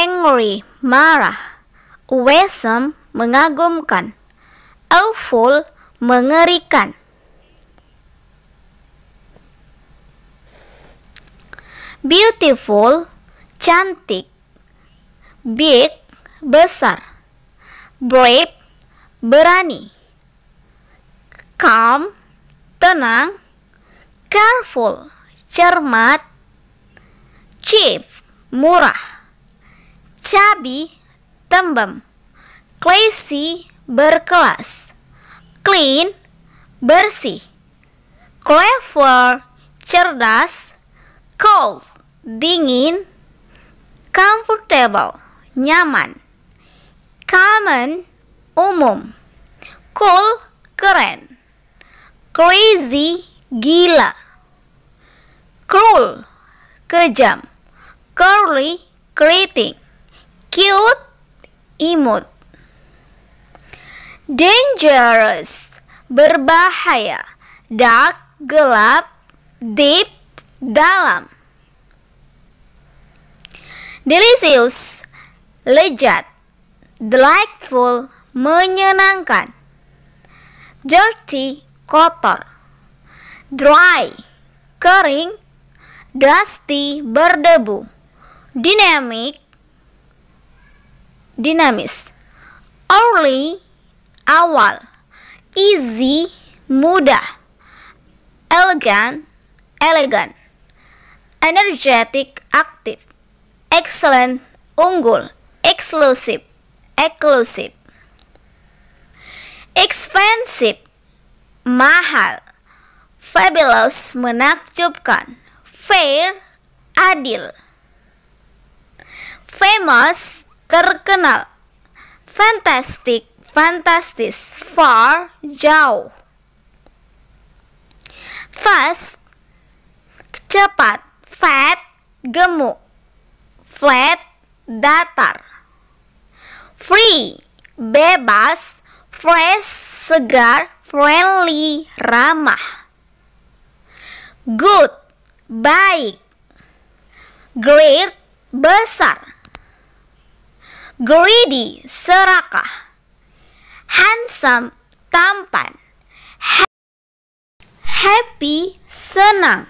angry, marah. Awesome, mengagumkan. Awful, mengerikan. Beautiful, cantik. Big, besar. Brave, berani. Calm, tenang. Careful, cermat. Cheap, murah. Chubby tembem, classy berkelas, clean bersih, clever cerdas, cold dingin, comfortable nyaman, common umum, cool keren, crazy gila, cruel kejam, curly keriting, cute imut dangerous berbahaya dark gelap deep dalam delicious lezat delightful menyenangkan dirty kotor dry kering dusty berdebu dynamic dinamis. Early awal, easy mudah, elegant elegan, energetic aktif, excellent unggul, exclusive eksklusif, expensive mahal, fabulous menakjubkan, fair adil, famous terkenal fantastic fantastis far jauh fast cepat fat gemuk flat datar free bebas fresh segar friendly ramah good baik great besar greedy serakah handsome tampan happy senang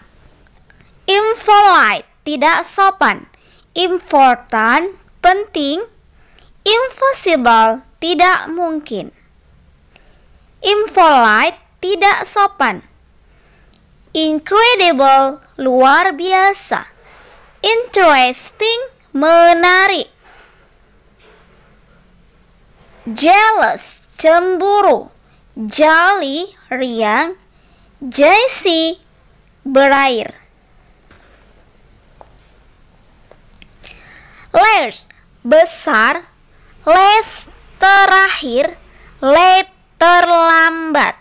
impolite tidak sopan important penting impossible tidak mungkin impolite tidak sopan incredible luar biasa interesting menarik jealous cemburu jolly riang JC berair large besar les terakhir le terlambat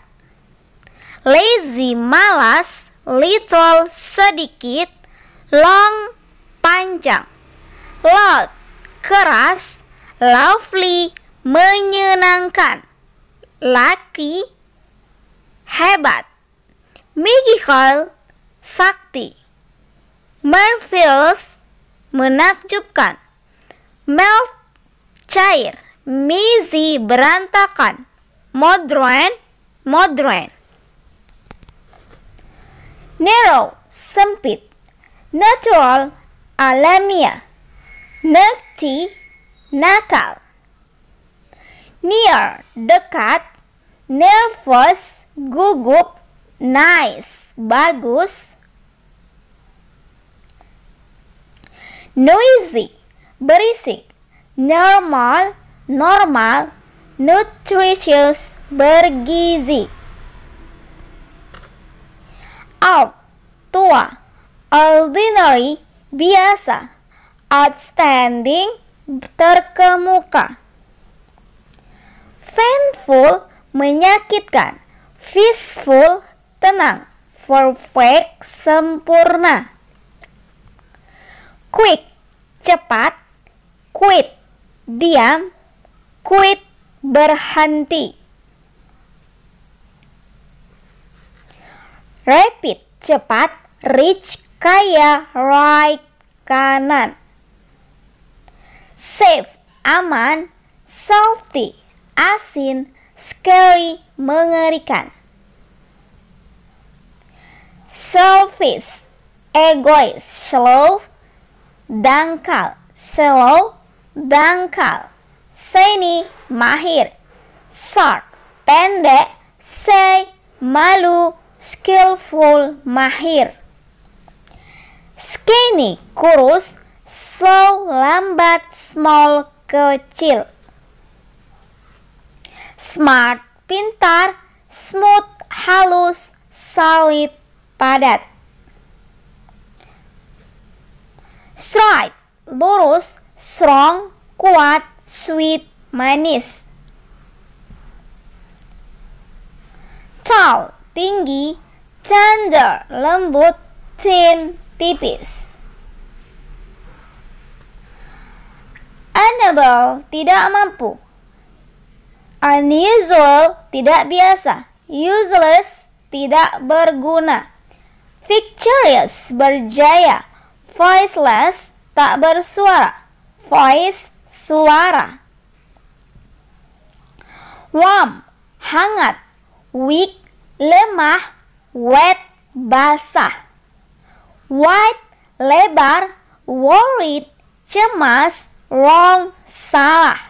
lazy malas little sedikit long panjang loud keras lovely menyenangkan laki hebat magical sakti marvelous menakjubkan melt cair mizi berantakan modern modern narrow sempit natural alamiah nakti nakal near dekat nervous gugup nice bagus noisy berisik normal normal nutritious bergizi out tua ordinary biasa outstanding terkemuka Painful menyakitkan. Peaceful tenang. Perfect sempurna. Quick cepat. Quit diam. Quit berhenti. Rapid cepat. Rich kaya. Right kanan. Safe aman. salty asin, scary, mengerikan. Selfish, egois, slow, dangkal, slow, dangkal. Seni, mahir, short, pendek, say, malu, skillful, mahir. Skinny, kurus, slow, lambat, small, kecil smart, pintar, smooth, halus, solid, padat. Straight, lurus, strong, kuat, sweet, manis. Tall, tinggi, tender, lembut, thin, tipis. Unable, tidak mampu, Unusual, tidak biasa. Useless, tidak berguna. Victorious, berjaya. Voiceless, tak bersuara. Voice, suara. Warm, hangat. Weak, lemah. Wet, basah. wide lebar. Worried, cemas. Wrong, salah.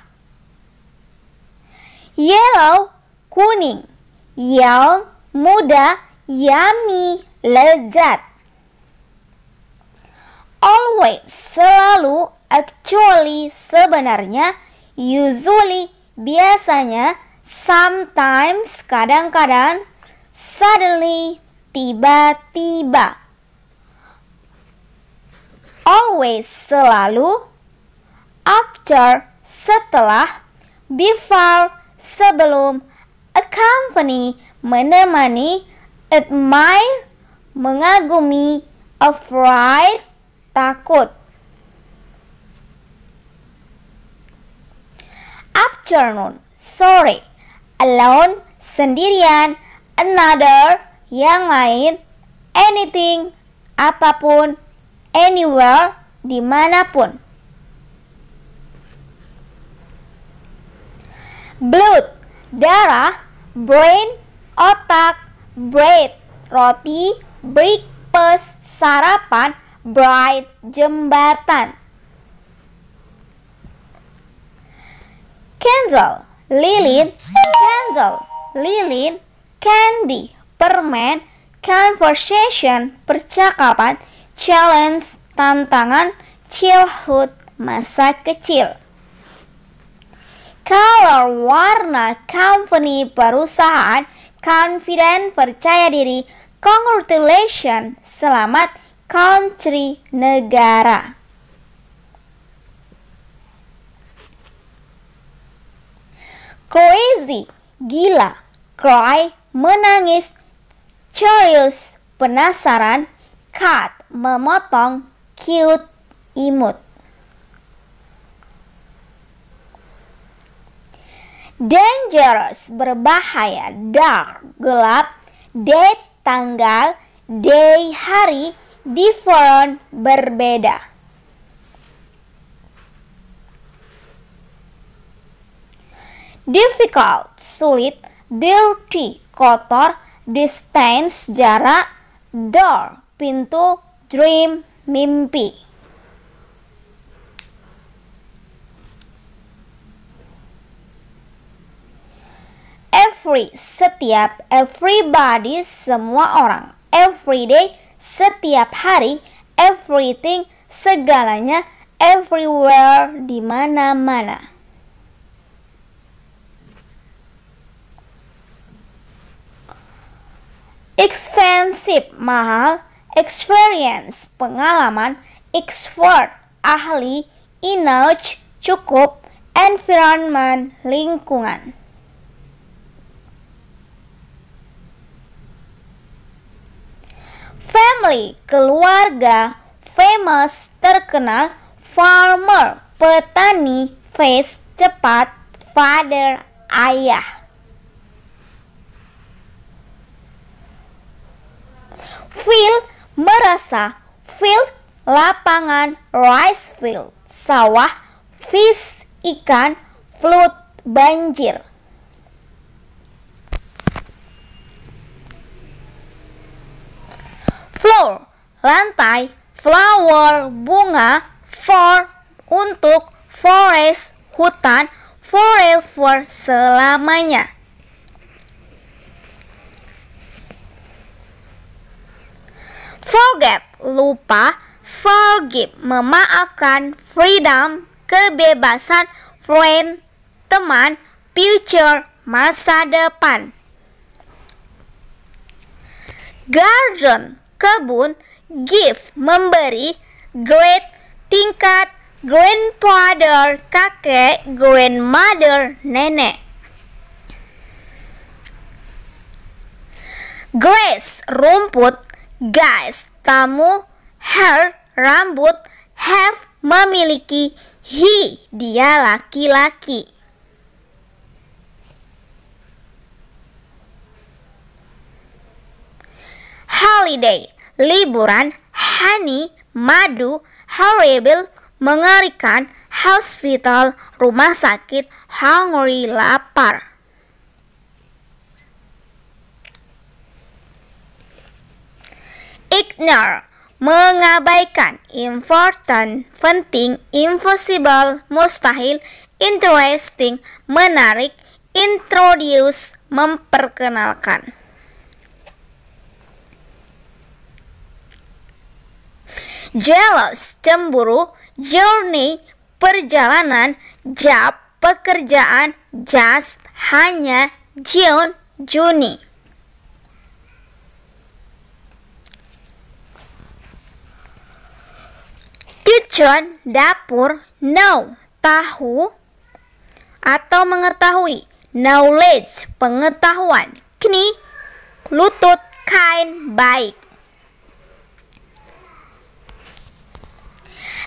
Yellow, kuning. Young, muda. Yummy, lezat. Always, selalu. Actually, sebenarnya. Usually, biasanya. Sometimes, kadang-kadang. Suddenly, tiba-tiba. Always, selalu. After, setelah. Before, sebelum accompany menemani admire mengagumi afraid takut afternoon sore alone sendirian another yang lain anything apapun anywhere dimanapun blood, darah, brain, otak, bread, roti, breakfast, sarapan, bright, jembatan. Candle, lilin, candle, lilin, candy, permen, conversation, percakapan, challenge, tantangan, childhood, masa kecil. Color warna company perusahaan confident percaya diri congratulation selamat country negara. Crazy gila, cry menangis, curious penasaran, cut memotong, cute imut. dangerous berbahaya, dark gelap, date tanggal, day hari, different berbeda. Difficult sulit, dirty kotor, distance jarak, door pintu, dream mimpi. every setiap, everybody semua orang, everyday setiap hari, everything segalanya, everywhere di mana-mana. Expensive mahal, experience pengalaman, expert ahli, enough cukup, environment lingkungan. family keluarga, famous terkenal, farmer petani, face cepat, father ayah. Field merasa, field lapangan, rice field sawah, fish ikan, flood banjir. floor lantai, flower bunga, for untuk, forest hutan, forever selamanya. Forget lupa, forgive memaafkan, freedom kebebasan, friend teman, future masa depan. Garden kebun, give memberi, great tingkat, grandfather kakek, grandmother nenek. Grass rumput, guys tamu, hair rambut, have memiliki, he dia laki-laki. holiday, liburan, honey, madu, horrible, mengerikan, hospital, rumah sakit, hungry, lapar. Ignore mengabaikan, important, penting, impossible, mustahil, interesting, menarik, introduce, memperkenalkan. jealous cemburu, journey perjalanan, job pekerjaan, just hanya, June Juni. Kitchen dapur, know tahu atau mengetahui, knowledge pengetahuan, knee lutut, kain baik.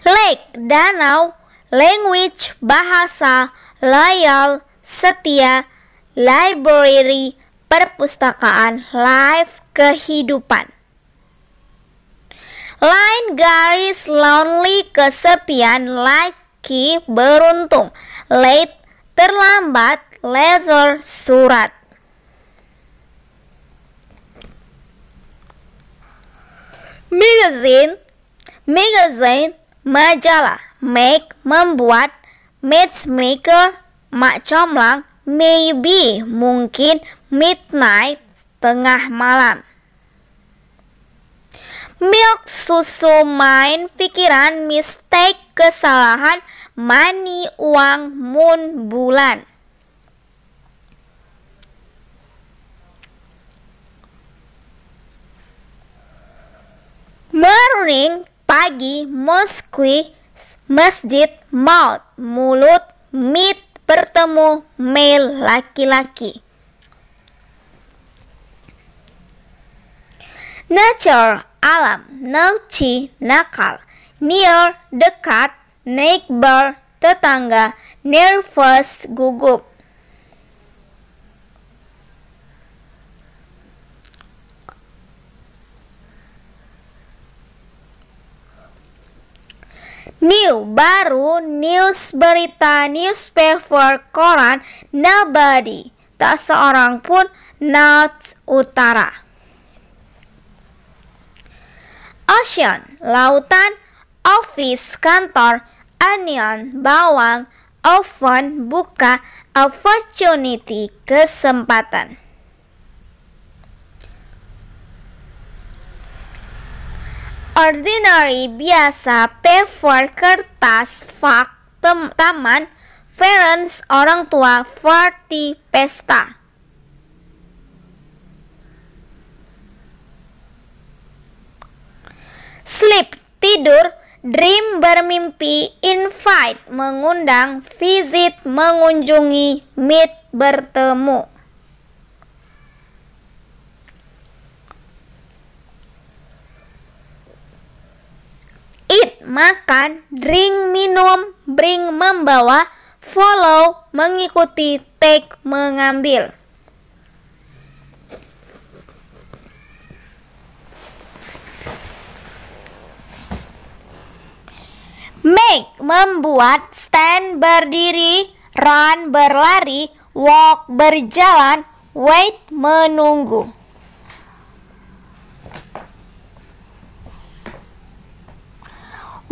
lake danau, language bahasa, loyal setia, library perpustakaan, life kehidupan. Line garis lonely kesepian, laki beruntung, late terlambat, leisure surat. Magazine magazine majalah. Make membuat, matchmaker mak comlang, maybe mungkin midnight tengah malam. Milk susu main pikiran mistake kesalahan money uang moon bulan. Morning pagi, moskwi, masjid, mouth, mulut, meet, bertemu, male, laki-laki. Nature, alam, nauci, nakal, near, dekat, neighbor, tetangga, nervous, gugup. New, baru, news, berita, newspaper, koran, nobody. Tak seorang pun, North Utara. Ocean, lautan, office, kantor, onion, bawang, oven, buka, opportunity, kesempatan. ordinary, biasa, paper, kertas, fak, tem, taman, parents, orang tua, party, pesta. Sleep, tidur, dream, bermimpi, invite, mengundang, visit, mengunjungi, meet, bertemu. makan, drink, minum, bring, membawa, follow, mengikuti, take, mengambil. Make membuat, stand berdiri, run berlari, walk berjalan, wait menunggu.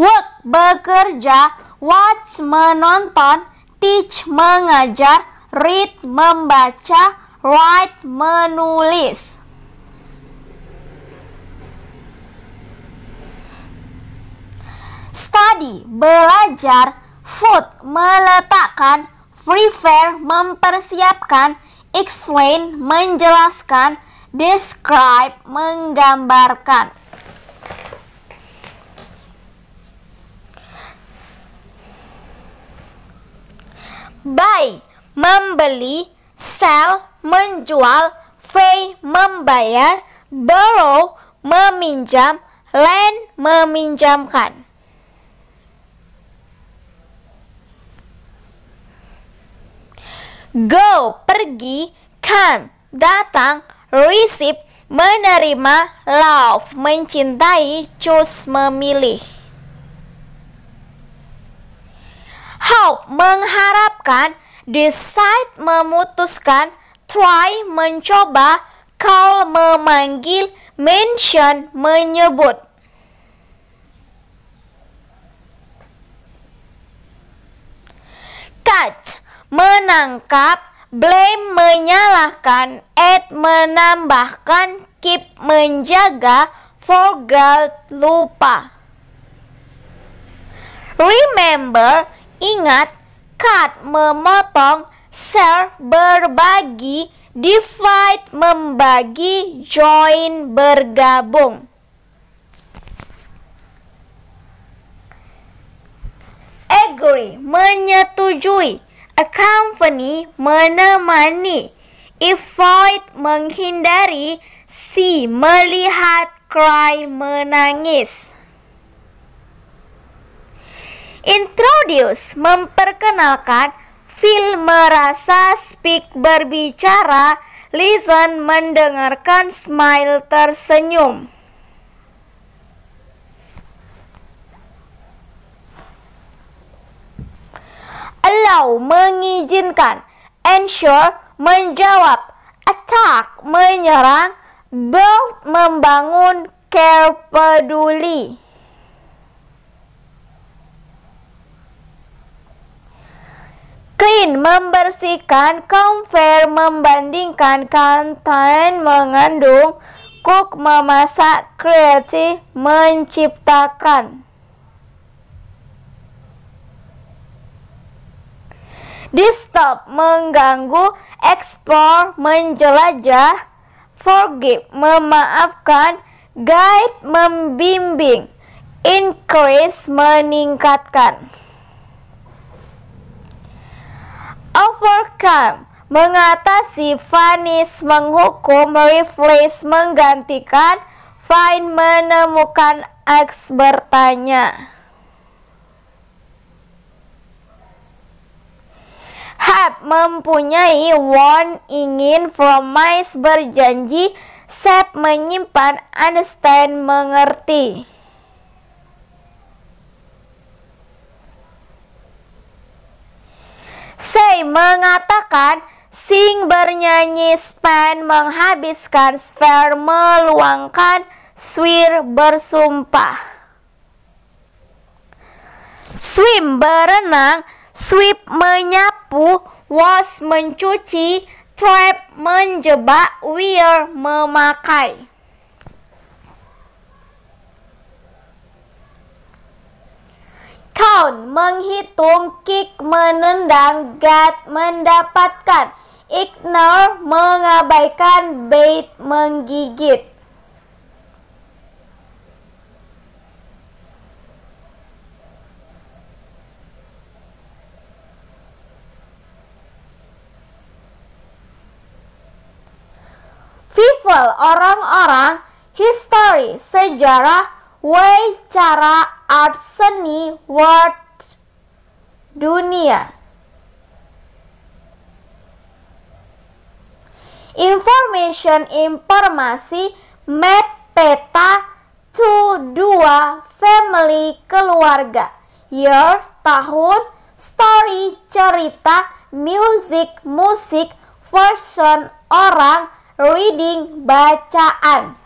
Work bekerja, watch menonton, teach mengajar, read membaca, write menulis. Study belajar, food meletakkan, prepare mempersiapkan, explain menjelaskan, describe menggambarkan. buy membeli, sell menjual, pay membayar, borrow meminjam, lend meminjamkan. Go pergi, come datang, receive menerima, love mencintai, choose memilih. How mengharapkan, decide memutuskan, try mencoba, call memanggil, mention menyebut. Catch menangkap, blame menyalahkan, add menambahkan, keep menjaga, Forget lupa. Remember Ingat, cut memotong, share berbagi, divide membagi, join bergabung. Agree menyetujui, accompany menemani, avoid menghindari, see melihat, cry menangis. Introduce memperkenalkan Feel merasa speak berbicara Listen mendengarkan smile tersenyum Allow mengizinkan Ensure menjawab Attack menyerang Build membangun Care peduli Clean membersihkan, compare membandingkan, contain mengandung, cook memasak, Create menciptakan. Disturb mengganggu, explore menjelajah, forgive memaafkan, guide membimbing, increase meningkatkan. Overcome mengatasi vanish menghukum replace menggantikan find menemukan X bertanya have mempunyai want ingin promise berjanji set menyimpan understand mengerti Say mengatakan Sing bernyanyi Span menghabiskan Sphere meluangkan Swir bersumpah Swim berenang Sweep menyapu Wash mencuci Trap menjebak Wear memakai Count menghitung, kick menendang, get mendapatkan, ignore mengabaikan, bait menggigit. People, orang-orang, history, sejarah, cara art seni world dunia. Information informasi map peta to dua family keluarga year tahun story cerita music musik version orang reading bacaan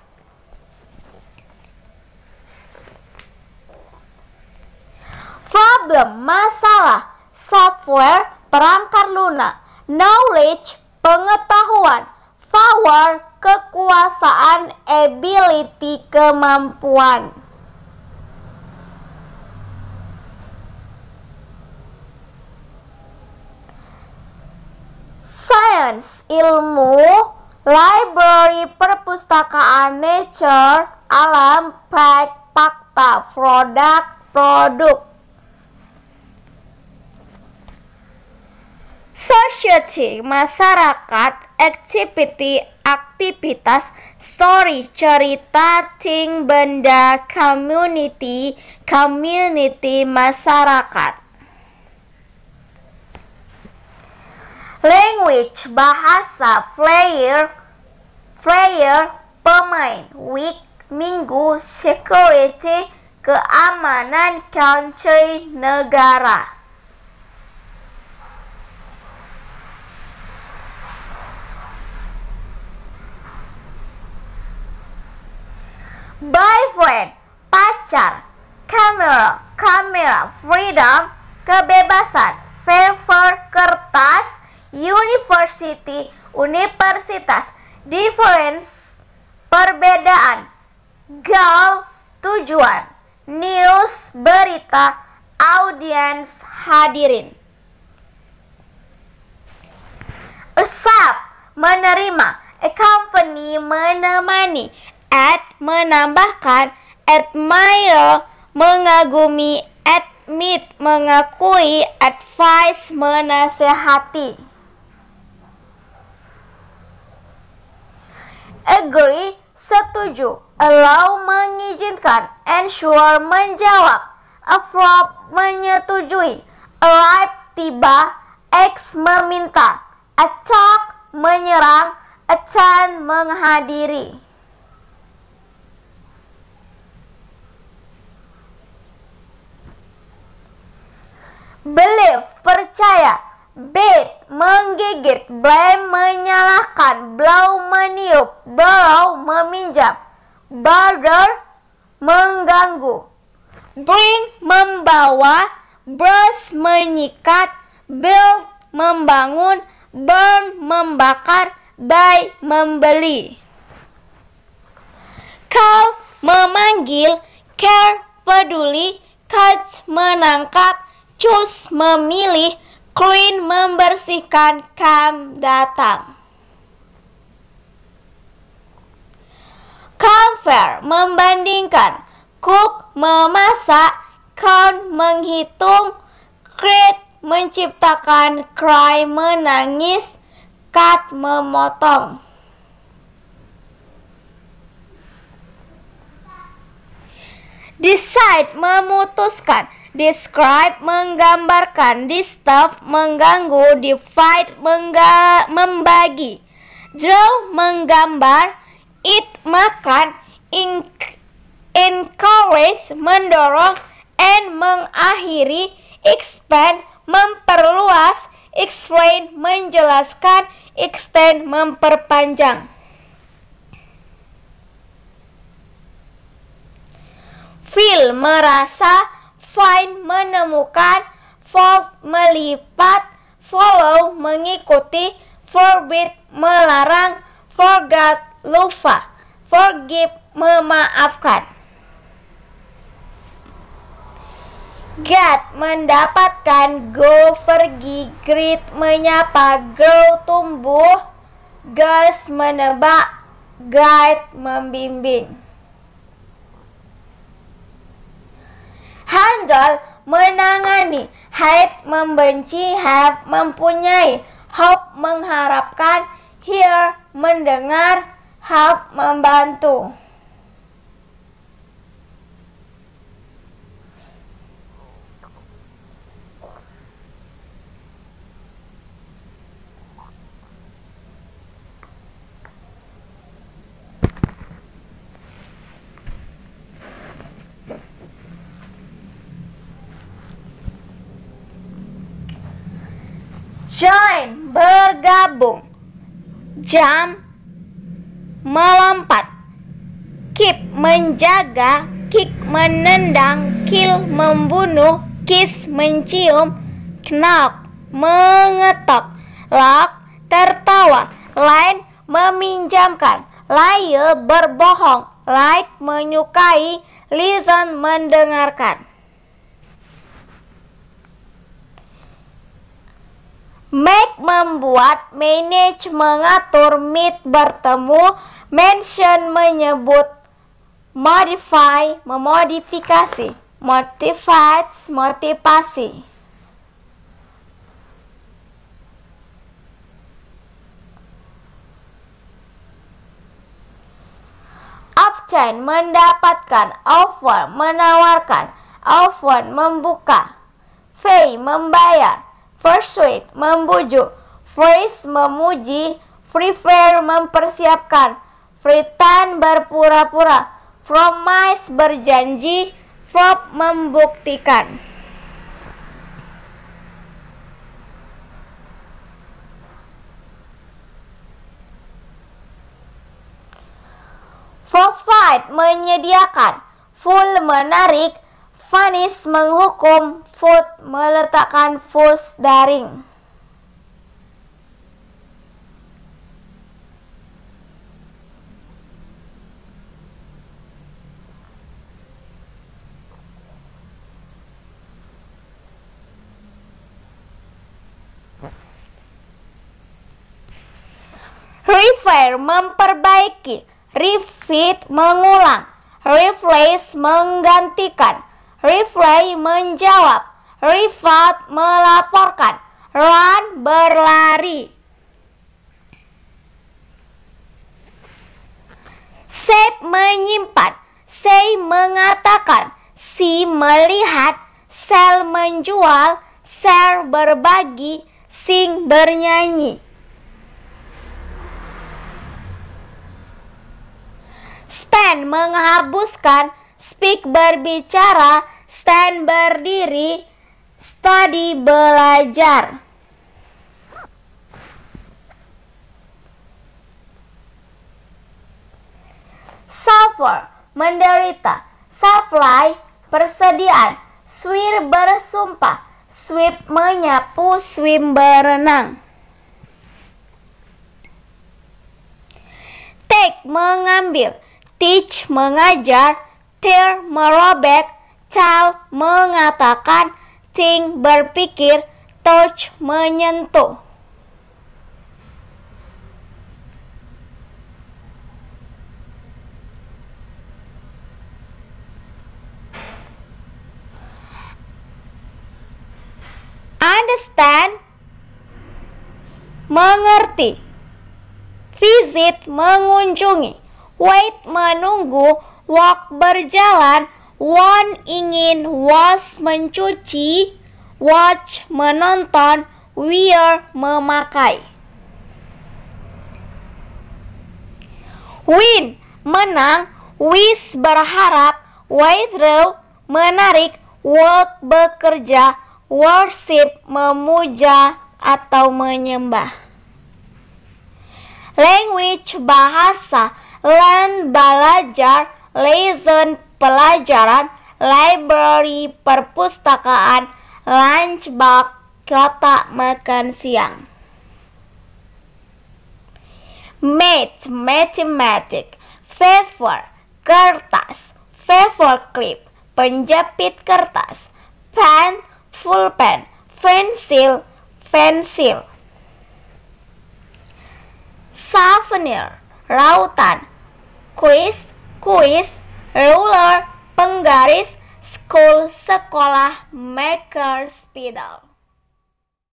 problem, masalah, software, perangkat lunak, knowledge, pengetahuan, power, kekuasaan, ability, kemampuan. Science, ilmu, library, perpustakaan, nature, alam, fact, fakta, produk, produk. Society, masyarakat, activity, aktivitas, story, cerita, thing, benda, community, community, masyarakat. Language, bahasa, player, player, pemain, week, minggu, security, keamanan, country, negara. boyfriend, pacar, camera, camera, freedom, kebebasan, favor, kertas, university, universitas, difference, perbedaan, goal, tujuan, news, berita, audience, hadirin. Accept, menerima, accompany, menemani, At menambahkan admire mengagumi admit mengakui advice menasehati agree setuju allow mengizinkan ensure menjawab approve menyetujui arrive tiba ex meminta attack menyerang attend menghadiri Believe, percaya. bet menggigit. Blame, menyalahkan. Blow, meniup. Blow meminjam. Bother mengganggu. Bring, membawa. Brush, menyikat. Build, membangun. Burn, membakar. Buy, membeli. Call, memanggil. Care, peduli. Catch, menangkap choose memilih, clean membersihkan, come datang. Compare membandingkan, cook memasak, count menghitung, create menciptakan, cry menangis, cut memotong. Decide memutuskan Describe menggambarkan, disturb mengganggu, divide mengga membagi, draw menggambar, eat makan, encourage mendorong, and mengakhiri, expand memperluas, explain menjelaskan, extend memperpanjang. Feel merasa find menemukan, fold melipat, follow mengikuti, forbid melarang, forgot lupa, forgive memaafkan. Get mendapatkan, go pergi, greet menyapa, grow tumbuh, guess menebak, guide membimbing. handal menangani, hate membenci, have mempunyai, hope mengharapkan, hear mendengar, help membantu. join bergabung jam melompat keep menjaga kick menendang kill membunuh kiss mencium knock mengetok lock tertawa line meminjamkan lie berbohong like menyukai listen mendengarkan Make membuat, manage mengatur, meet bertemu, mention menyebut, modify memodifikasi, motivates motivasi. Obtain mendapatkan, offer menawarkan, offer membuka, pay membayar, Persuade, membujuk. Phrase, memuji. Prepare, mempersiapkan. Pretend, berpura-pura. Promise, berjanji. prop membuktikan. Provide, menyediakan. Full, menarik Manis menghukum Food meletakkan fus daring. Refer memperbaiki, refit mengulang, replace menggantikan, Rifley menjawab. Rifat melaporkan. Run berlari. Sep menyimpan. Sei mengatakan. Si melihat. Sel menjual. Share berbagi. Sing bernyanyi. Span menghabuskan. Speak berbicara stand berdiri, study belajar. Suffer, menderita. Supply, persediaan. Swear, bersumpah. Sweep, menyapu. Swim, berenang. Take, mengambil. Teach, mengajar. Tear, merobek Tal mengatakan think berpikir, touch menyentuh. Understand mengerti. Visit mengunjungi. Wait menunggu, walk berjalan, One ingin was mencuci, watch menonton, wear memakai. Win menang, wish berharap, withdraw menarik, work bekerja, worship memuja atau menyembah. Language bahasa, learn belajar, listen pelajaran, library, perpustakaan, lunchbox, box, kotak makan siang. Math, matematik, favor, kertas, favor clip, penjepit kertas, pen, full pen, pensil, pensil. Souvenir, rautan, kuis, kuis, ruler penggaris school sekolah maker spidol